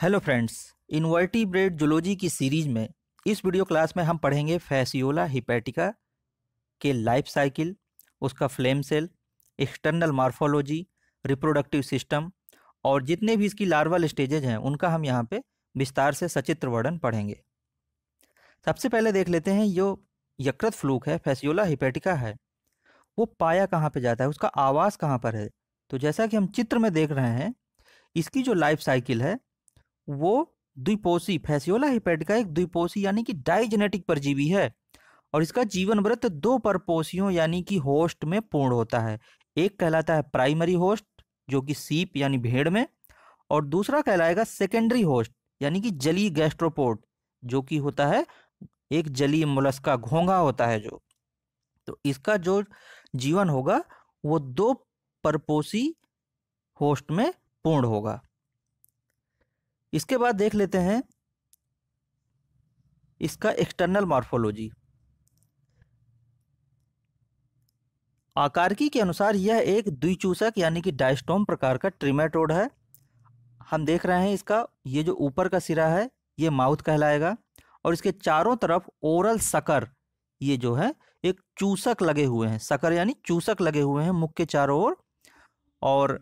hello friends ब्रेड zoology की series में इस वीडियो क्लास में हम पढ़ेंगे फैसियोला हिपेटिका के लाइफ साइकिल उसका flame cell external morphology reproductive system और जितने भी इसकी लार्वल स्टेजेज हैं उनका हम यहाँ पे विस्तार से सचित्र वर्णन पढ़ेंगे सबसे पहले देख लेते हैं जो यकृत फ्लूक है फैसियोला हिपेटिका है वो पाया कहाँ पे जाता है उसका आवास कहाँ पर है तो जैसा कि हम चित्र में देख रहे हैं इसकी जो लाइफ साइकिल है वो द्विपोषी फैसियोला हिपेड का एक द्विपोषी यानी कि डाइजेनेटिक परजीवी है और इसका जीवन व्रत दो परपोषियों यानी कि होस्ट में पूर्ण होता है एक कहलाता है प्राइमरी होस्ट जो कि सीप यानी भेड़ में और दूसरा कहलाएगा सेकेंडरी होस्ट यानी कि जली गैस्ट्रोपोर्ट जो कि होता है एक जली मुलस्का घोंगा होता है जो तो इसका जो जीवन होगा वो दो परपोषी होस्ट में पूर्ण होगा इसके बाद देख लेते हैं इसका एक्सटर्नल मॉर्फोलॉजी आकारकी के अनुसार यह एक द्विचूसक यानी कि डाइस्टोम प्रकार का ट्रिमेटोड है हम देख रहे हैं इसका ये जो ऊपर का सिरा है ये माउथ कहलाएगा और इसके चारों तरफ ओरल सकर ये जो है एक चूसक लगे हुए हैं सकर यानी चूसक लगे हुए हैं मुख के चारों ओर और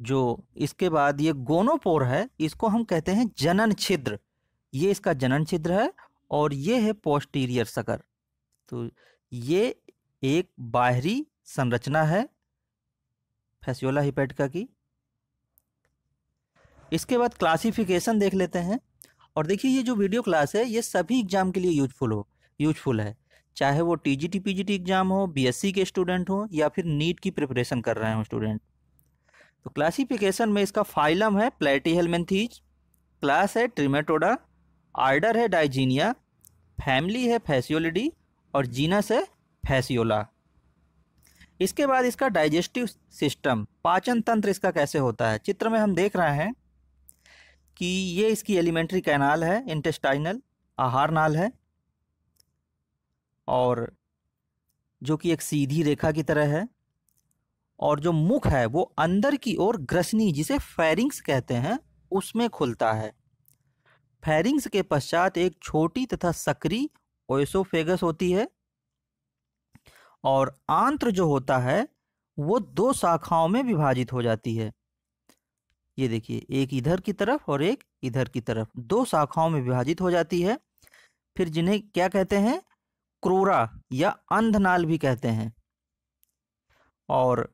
जो इसके बाद ये गोनोपोर है इसको हम कहते हैं जनन छिद्र ये इसका जनन छिद्र है और ये है पोस्टीरियर सकर तो ये एक बाहरी संरचना है फैसियोला हिपेटका की इसके बाद क्लासिफिकेशन देख लेते हैं और देखिए ये जो वीडियो क्लास है ये सभी एग्जाम के लिए यूजफुल हो यूजफुल है चाहे वो T G T P G T exam हो बीएससी के स्टूडेंट हो या फिर नीट की प्रिपरेशन कर रहे हो स्टूडेंट तो क्लासिफिकेशन में इसका फाइलम है प्लेटी हेलमेंथीज क्लास है ट्रिमेटोडा आर्डर है डाइजीनिया फैमिली है फैसियोलिडी और जीनस है फैसियोला इसके बाद इसका डाइजेस्टिव सिस्टम पाचन तंत्र इसका कैसे होता है चित्र में हम देख रहे हैं कि ये इसकी एलिमेंट्री कैनाल है इंटेस्टाइनल आहार नाल है और जो कि एक सीधी रेखा की तरह है और जो मुख है वो अंदर की ओर ग्रसनी जिसे फेरिंग्स कहते हैं उसमें खुलता है फेरिंग्स के पश्चात एक छोटी तथा सक्री ओसोफेगस होती है और आंत्र जो होता है वो दो शाखाओं में विभाजित हो जाती है ये देखिए एक इधर की तरफ और एक इधर की तरफ दो शाखाओं में विभाजित हो जाती है फिर जिन्हें क्या कहते हैं क्रोरा या अंधनाल भी कहते हैं और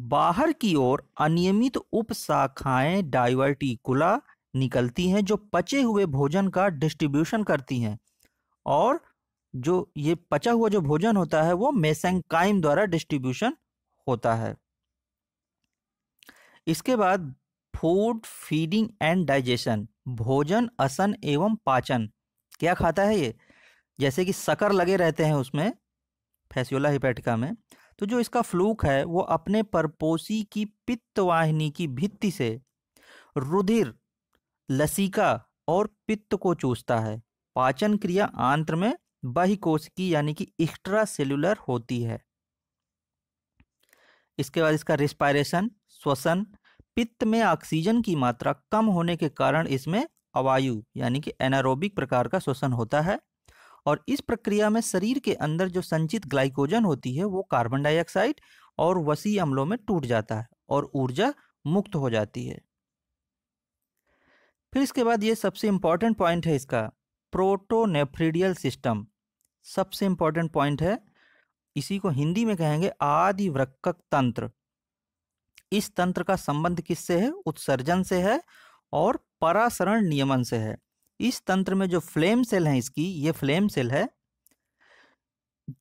बाहर की ओर अनियमित उप शाखाएं डाइवर्टिकुला निकलती हैं जो पचे हुए भोजन का डिस्ट्रीब्यूशन करती हैं और जो ये पचा हुआ जो भोजन होता है वो मेसेंकाइम द्वारा डिस्ट्रीब्यूशन होता है इसके बाद फूड फीडिंग एंड डाइजेशन भोजन असन एवं पाचन क्या खाता है ये जैसे कि सकर लगे रहते हैं उसमें फैसियोला हिपैटिका में तो जो इसका फ्लूक है वो अपने परपोसी की पित्तवाहिनी की भित्ति से रुधिर लसिका और पित्त को चूसता है पाचन क्रिया आंत्र में बहिकोश की यानी कि एक्स्ट्रा सेलुलर होती है इसके बाद इसका रिस्पायरेशन श्वसन पित्त में ऑक्सीजन की मात्रा कम होने के कारण इसमें अवायु यानी कि एनारोबिक प्रकार का श्वसन होता है और इस प्रक्रिया में शरीर के अंदर जो संचित ग्लाइकोजन होती है वो कार्बन डाइऑक्साइड और वसी अम्लों में टूट जाता है और ऊर्जा मुक्त हो जाती है फिर इसके बाद ये सबसे इंपॉर्टेंट पॉइंट है इसका प्रोटोनेफ्रिडियल सिस्टम सबसे इंपॉर्टेंट पॉइंट है इसी को हिंदी में कहेंगे आदिवृक्कक तंत्र इस तंत्र का संबंध किससे है उत्सर्जन से है और परासरण नियमन से है इस तंत्र में जो फ्लेम सेल है इसकी ये फ्लेम सेल है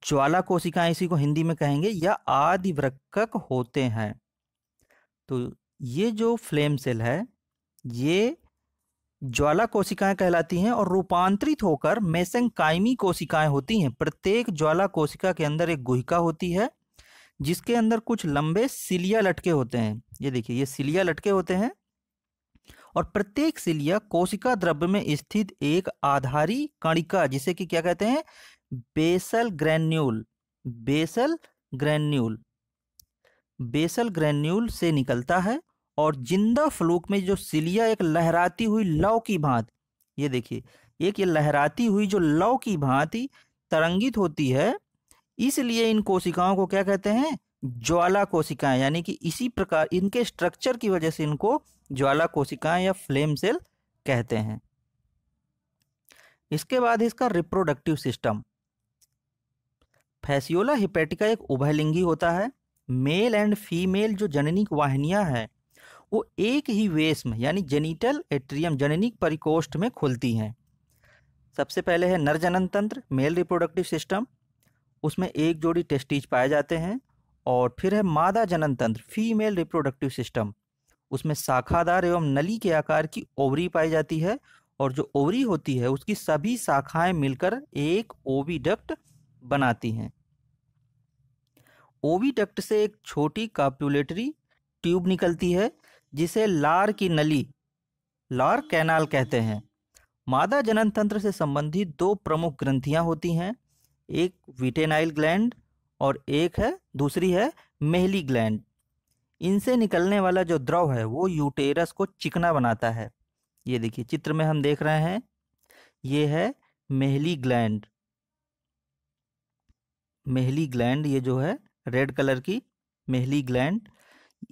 ज्वाला कोशिकाएं इसी को हिंदी में कहेंगे या आदिवृक्क होते हैं तो ये जो फ्लेम सेल है ये ज्वाला कोशिकाएं कहलाती हैं और रूपांतरित होकर कायमी कोशिकाएं होती हैं प्रत्येक ज्वाला कोशिका के अंदर एक गुहिका होती है जिसके अंदर कुछ लंबे सिलिया लटके होते हैं ये देखिए ये सिलिया लटके होते हैं और प्रत्येक सिलिया कोशिका द्रव्य में स्थित एक आधारी कणिका जिसे कि क्या कहते हैं basal granule basal granule basal granule से निकलता है और जिंदा फ्लूक में जो सिलिया एक लहराती हुई लव की भांति ये देखिए एक ये लहराती हुई जो लव की भांति तरंगित होती है इसलिए इन कोशिकाओं को क्या कहते हैं ज्वाला कोशिकाएं यानी कि इसी प्रकार इनके स्ट्रक्चर की वजह से इनको ज्वाला कोशिकाएं या फ्लेम सेल कहते हैं इसके बाद इसका रिप्रोडक्टिव सिस्टम फैसियोला हिपेटिका एक उभयलिंगी होता है मेल एंड फीमेल जो जननिक वाहनियाँ हैं वो एक ही वेस्म यानी जेनिटल एट्रियम जननिक परिकोष्ठ में खुलती हैं सबसे पहले है नर जनन तंत्र मेल रिप्रोडक्टिव सिस्टम उसमें एक जोड़ी टेस्टीज पाए जाते हैं और फिर है मादा जनन तंत्र फीमेल रिप्रोडक्टिव सिस्टम उसमें शाखादार एवं नली के आकार की ओवरी पाई जाती है और जो ओवरी होती है उसकी सभी शाखाएं मिलकर एक ओवीडक्ट बनाती हैं ओवीडक्ट से एक छोटी कैप्यूलेटरी ट्यूब निकलती है जिसे लार की नली लार कैनाल कहते हैं मादा जनन तंत्र से संबंधित दो प्रमुख ग्रंथियां होती हैं एक विटेनाइल ग्लैंड और एक है दूसरी है मेहली ग्लैंड इनसे निकलने वाला जो द्रव है वो यूटेरस को चिकना बनाता है ये देखिए चित्र में हम देख रहे हैं ये है मेहली ग्लैंड मेहली ग्लैंड ये जो है रेड कलर की मेहली ग्लैंड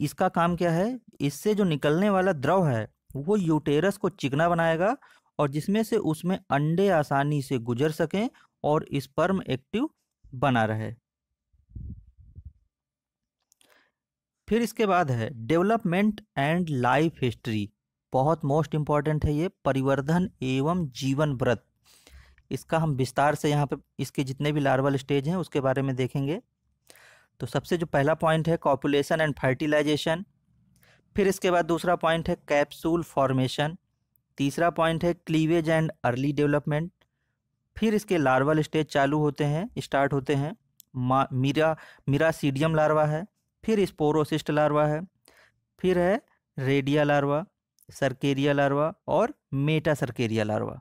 इसका काम क्या है इससे जो निकलने वाला द्रव है वो यूटेरस को चिकना बनाएगा और जिसमें से उसमें अंडे आसानी से गुजर सकें और स्पर्म एक्टिव बना रहे फिर इसके बाद है डेवलपमेंट एंड लाइफ हिस्ट्री बहुत मोस्ट इम्पॉर्टेंट है ये परिवर्धन एवं जीवन व्रत इसका हम विस्तार से यहाँ पे इसके जितने भी लार्वल स्टेज हैं उसके बारे में देखेंगे तो सबसे जो पहला पॉइंट है कॉपुलेशन एंड फर्टिलाइजेशन फिर इसके बाद दूसरा पॉइंट है कैप्सूल फॉर्मेशन तीसरा पॉइंट है क्लीवेज एंड अर्ली डेवलपमेंट फिर इसके लार्वल स्टेज चालू होते हैं स्टार्ट होते हैं मा मीरा मीरासीडियम लार्वा है फिर स्पोरोसिस्ट लार्वा है फिर है रेडिया लार्वा सरकेरिया लार्वा और मेटा सरकेरिया लार्वा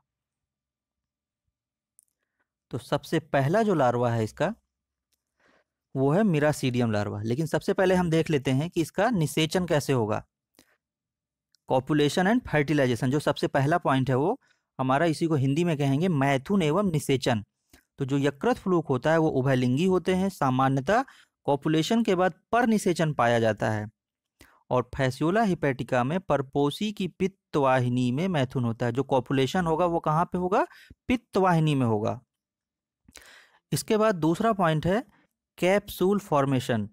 तो सबसे पहला जो लार्वा है इसका वो है मिरासीडियम लार्वा लेकिन सबसे पहले हम देख लेते हैं कि इसका निषेचन कैसे होगा कॉपुलेशन एंड फर्टिलाइजेशन जो सबसे पहला पॉइंट है वो हमारा इसी को हिंदी में कहेंगे मैथुन एवं निषेचन तो जो यकृत फ्लूक होता है वो उभयलिंगी होते हैं सामान्यतः कॉपुलेशन के बाद पर निषेचन पाया जाता है और फैस्योला हिपेटिका में परपोसी की पित्तवाहिनी में मैथुन होता है जो कॉपुलेशन होगा वो कहाँ पे होगा पित्तवाहिनी में होगा इसके बाद दूसरा पॉइंट है कैप्सूल फॉर्मेशन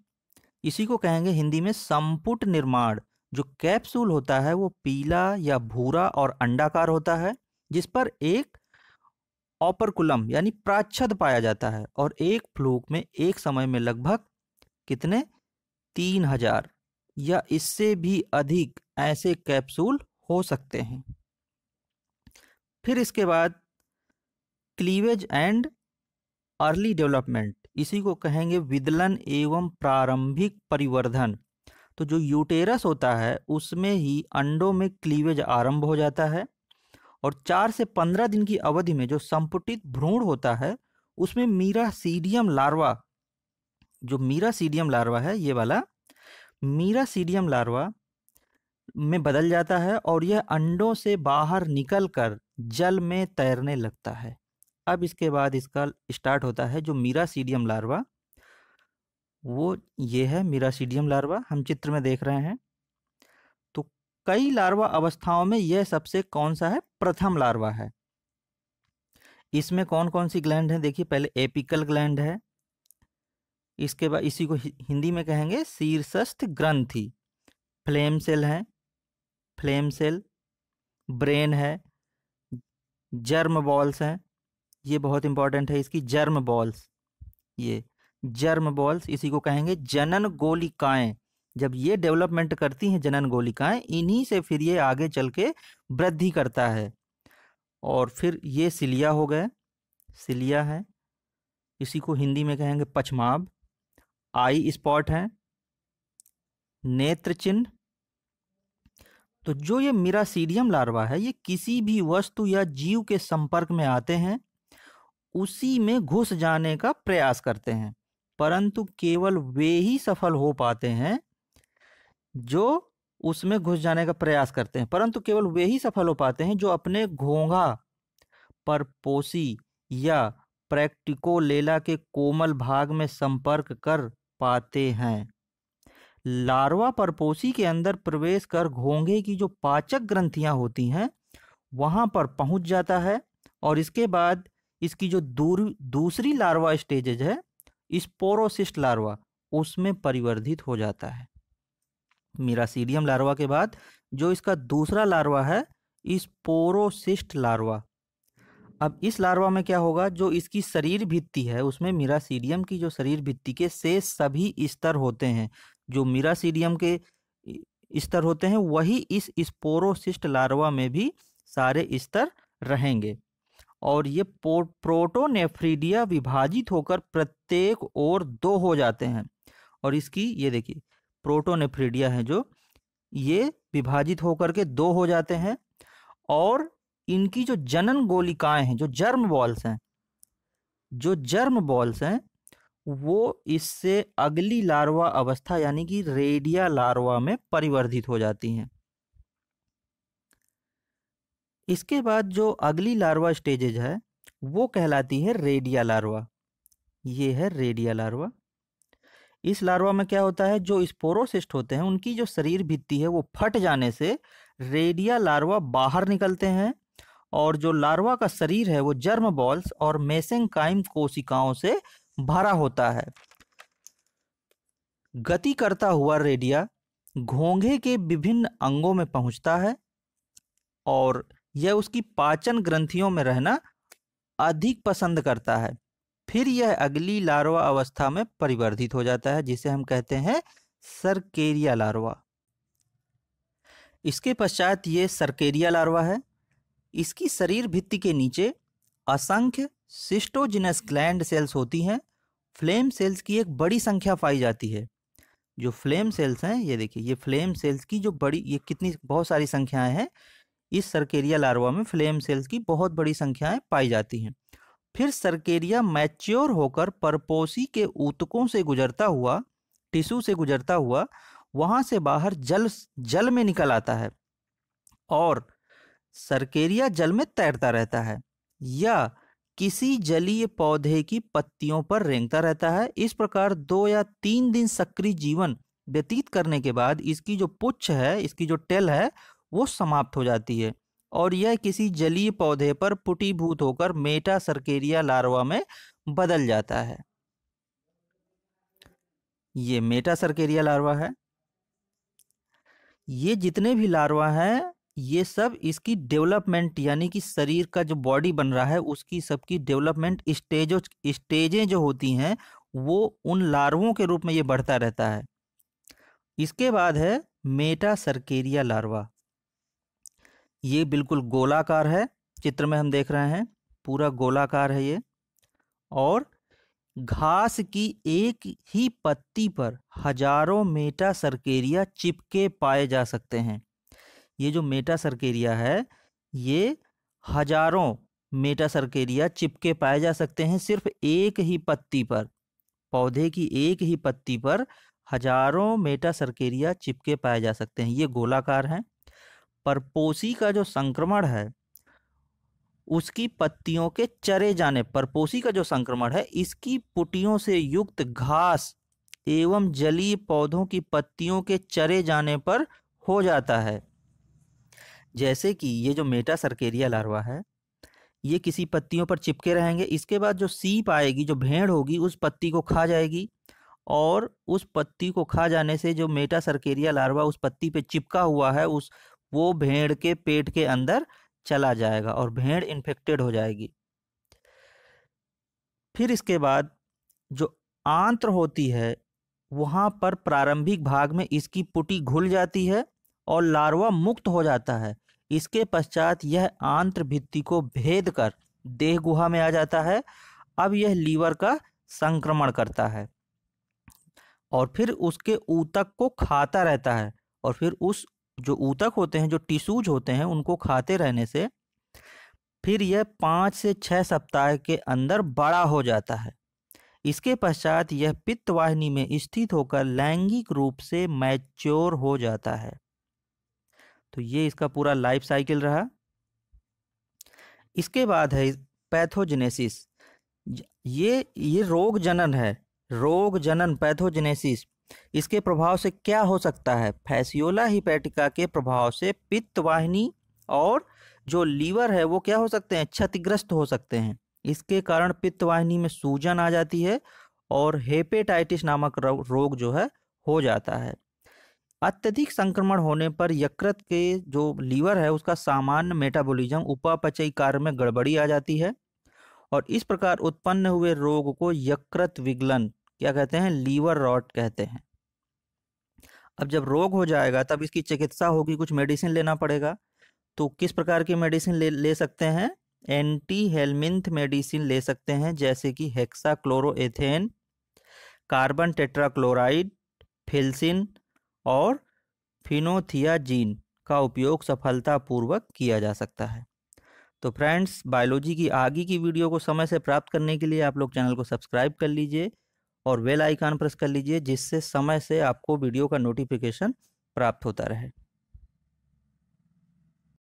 इसी को कहेंगे हिंदी में संपुट निर्माण जो कैप्सूल होता है वो पीला या भूरा और अंडाकार होता है जिस पर एक ऑपरकुलम यानी प्राच्छद पाया जाता है और एक फ्लूक में एक समय में लगभग कितने तीन हजार या इससे भी अधिक ऐसे कैप्सूल हो सकते हैं फिर इसके बाद क्लीवेज एंड अर्ली डेवलपमेंट इसी को कहेंगे विदलन एवं प्रारंभिक परिवर्धन तो जो यूटेरस होता है उसमें ही अंडों में क्लीवेज आरंभ हो जाता है और चार से पंद्रह दिन की अवधि में जो संपुटित भ्रूण होता है उसमें मीरा सीडियम लार्वा जो मीरा सीडियम लार्वा है ये वाला मीरा सीडियम लार्वा में बदल जाता है और यह अंडों से बाहर निकलकर जल में तैरने लगता है अब इसके बाद इसका स्टार्ट होता है जो मीरा सीडियम लार्वा वो ये है मीरा सीडियम लार्वा हम चित्र में देख रहे हैं तो कई लार्वा अवस्थाओं में यह सबसे कौन सा है प्रथम लार्वा है इसमें कौन कौन सी ग्लैंड है देखिए पहले एपिकल ग्लैंड है इसके बाद इसी को हिंदी में कहेंगे शीर्षस्थ ग्रंथि फ्लेम सेल है फ्लेम सेल ब्रेन है जर्म बॉल्स हैं ये बहुत इंपॉर्टेंट है इसकी जर्म बॉल्स ये जर्म बॉल्स इसी को कहेंगे जनन गोलिकाएं जब ये डेवलपमेंट करती हैं जनन गोलिकाएं इन्हीं से फिर ये आगे चल के वृद्धि करता है और फिर ये सिलिया हो गए सिलिया है इसी को हिंदी में कहेंगे पछमाब आई स्पॉट हैं नेत्र चिन्ह तो जो ये मिरासीडियम लार्वा है ये किसी भी वस्तु या जीव के संपर्क में आते हैं उसी में घुस जाने का प्रयास करते हैं परंतु केवल वे ही सफल हो पाते हैं जो उसमें घुस जाने का प्रयास करते हैं परंतु केवल वे ही सफल हो पाते हैं जो अपने घोंघा पर पोसी या प्रैक्टिकोलेला के कोमल भाग में संपर्क कर पाते हैं लार्वा परपोसी के अंदर प्रवेश कर घोंघे की जो पाचक ग्रंथियां होती हैं वहां पर पहुंच जाता है और इसके बाद इसकी जो दूर दूसरी लार्वा स्टेजेज है स्पोरोसिस्ट लार्वा उसमें परिवर्धित हो जाता है मीरासीडियम लार्वा के बाद जो इसका दूसरा लार्वा है स्पोरोसिस्ट लार्वा अब इस लार्वा में क्या होगा जो इसकी शरीर भित्ति है उसमें मिरासीडियम की जो शरीर भित्ति के से सभी स्तर होते हैं जो मिरासीडियम के स्तर होते हैं वही इस स्पोरोसिस्ट लार्वा में भी सारे स्तर रहेंगे और ये प्रोटोनेफ्रीडिया विभाजित होकर प्रत्येक ओर दो हो जाते हैं और इसकी ये देखिए प्रोटोनेफ्रीडिया है जो ये विभाजित होकर के दो हो जाते हैं और इनकी जो जनन गोलिकाएं हैं जो जर्म बॉल्स हैं जो जर्म बॉल्स हैं वो इससे अगली लार्वा अवस्था यानी कि रेडिया लार्वा में परिवर्धित हो जाती हैं इसके बाद जो अगली लार्वा स्टेजेज है वो कहलाती है रेडिया लार्वा ये है रेडिया लार्वा इस लार्वा में क्या होता है जो स्पोरोसिस्ट होते हैं उनकी जो शरीर भित्ति है वो फट जाने से रेडिया लार्वा बाहर निकलते हैं और जो लार्वा का शरीर है वो जर्म बॉल्स और मेसेंकाइम कोशिकाओं से भरा होता है गति करता हुआ रेडिया घोंघे के विभिन्न अंगों में पहुंचता है और यह उसकी पाचन ग्रंथियों में रहना अधिक पसंद करता है फिर यह अगली लार्वा अवस्था में परिवर्तित हो जाता है जिसे हम कहते हैं सरकेरिया लार्वा इसके पश्चात ये सरकेरिया लार्वा है इसकी शरीर भित्ति के नीचे असंख्य सिस्टोजिनस ग्लैंड सेल्स होती हैं फ्लेम सेल्स की एक बड़ी संख्या पाई जाती है जो फ्लेम सेल्स हैं ये देखिए ये फ्लेम सेल्स की जो बड़ी ये कितनी बहुत सारी संख्याएं हैं इस सरकेरिया लार्वा में फ्लेम सेल्स की बहुत बड़ी संख्याएं पाई जाती हैं फिर सरकेरिया मैच्योर होकर परपोसी के ऊतकों से गुजरता हुआ टिशू से गुजरता हुआ वहाँ से बाहर जल जल में निकल आता है और सरकेरिया जल में तैरता रहता है या किसी जलीय पौधे की पत्तियों पर रेंगता रहता है इस प्रकार दो या तीन दिन सक्रिय जीवन व्यतीत करने के बाद इसकी जो पुच्छ है इसकी जो टेल है वो समाप्त हो जाती है और यह किसी जलीय पौधे पर पुटीभूत होकर मेटा सरकेरिया लार्वा में बदल जाता है ये मेटा सरकेरिया लार्वा है ये जितने भी लार्वा हैं ये सब इसकी डेवलपमेंट यानी कि शरीर का जो बॉडी बन रहा है उसकी सबकी डेवलपमेंट स्टेजों स्टेजें जो होती हैं वो उन लार्वों के रूप में ये बढ़ता रहता है इसके बाद है मेटा सर्केरिया लार्वा ये बिल्कुल गोलाकार है चित्र में हम देख रहे हैं पूरा गोलाकार है ये और घास की एक ही पत्ती पर हजारों मेटा सरकेरिया चिपके पाए जा सकते हैं ये जो मेटा सर्केरिया है ये हजारों मेटा सर्केरिया चिपके पाए जा सकते हैं सिर्फ एक ही पत्ती पर पौधे की एक ही पत्ती पर हजारों मेटा सर्केरिया चिपके पाए जा सकते हैं ये गोलाकार हैं परपोसी का जो संक्रमण है उसकी पत्तियों के चरे जाने परपोसी का जो संक्रमण है इसकी पुटियों से युक्त घास एवं जलीय पौधों की पत्तियों के चरे जाने पर हो जाता है जैसे कि ये जो मेटा सर्केरिया लार्वा है ये किसी पत्तियों पर चिपके रहेंगे इसके बाद जो सीप आएगी जो भेड़ होगी उस पत्ती को खा जाएगी और उस पत्ती को खा जाने से जो मेटा सर्केरिया लार्वा उस पत्ती पे चिपका हुआ है उस वो भेड़ के पेट के अंदर चला जाएगा और भेड़ इन्फेक्टेड हो जाएगी फिर इसके बाद जो आंत्र होती है वहाँ पर प्रारंभिक भाग में इसकी पुटी घुल जाती है और लार्वा मुक्त हो जाता है इसके पश्चात यह आंत्र भित्ति को भेद कर देह गुहा में आ जाता है अब यह लीवर का संक्रमण करता है और फिर उसके ऊतक को खाता रहता है और फिर उस जो ऊतक होते हैं जो टिशूज होते हैं उनको खाते रहने से फिर यह पाँच से छः सप्ताह के अंदर बड़ा हो जाता है इसके पश्चात यह पित्तवाहिनी में स्थित होकर लैंगिक रूप से मैच्योर हो जाता है तो ये इसका पूरा लाइफ साइकिल रहा इसके बाद है पैथोजेनेसिस ये ये रोग जनन है रोग जनन पैथोजेनेसिस इसके प्रभाव से क्या हो सकता है फैसियोला हिपैटिका के प्रभाव से पित्त वाहिनी और जो लीवर है वो क्या हो सकते हैं क्षतिग्रस्त हो सकते हैं इसके कारण पित्त वाहिनी में सूजन आ जाती है और हेपेटाइटिस नामक रोग जो है हो जाता है अत्यधिक संक्रमण होने पर यकृत के जो लीवर है उसका सामान्य मेटाबॉलिज्म उपापचय कार्य में गड़बड़ी आ जाती है और इस प्रकार उत्पन्न हुए रोग को यकृत विगलन क्या कहते हैं लीवर रॉट कहते हैं अब जब रोग हो जाएगा तब इसकी चिकित्सा होगी कुछ मेडिसिन लेना पड़ेगा तो किस प्रकार की मेडिसिन ले ले सकते हैं एंटी हेलमिंथ मेडिसिन ले सकते हैं जैसे कि hexachloroethane carbon tetrachloride filicin और फिनोथियाजीन का उपयोग सफलतापूर्वक किया जा सकता है तो फ्रेंड्स बायोलॉजी की आगे की वीडियो को समय से प्राप्त करने के लिए आप लोग चैनल को सब्सक्राइब कर लीजिए और बेल आइकान प्रेस कर लीजिए जिससे समय से आपको वीडियो का नोटिफिकेशन प्राप्त होता रहे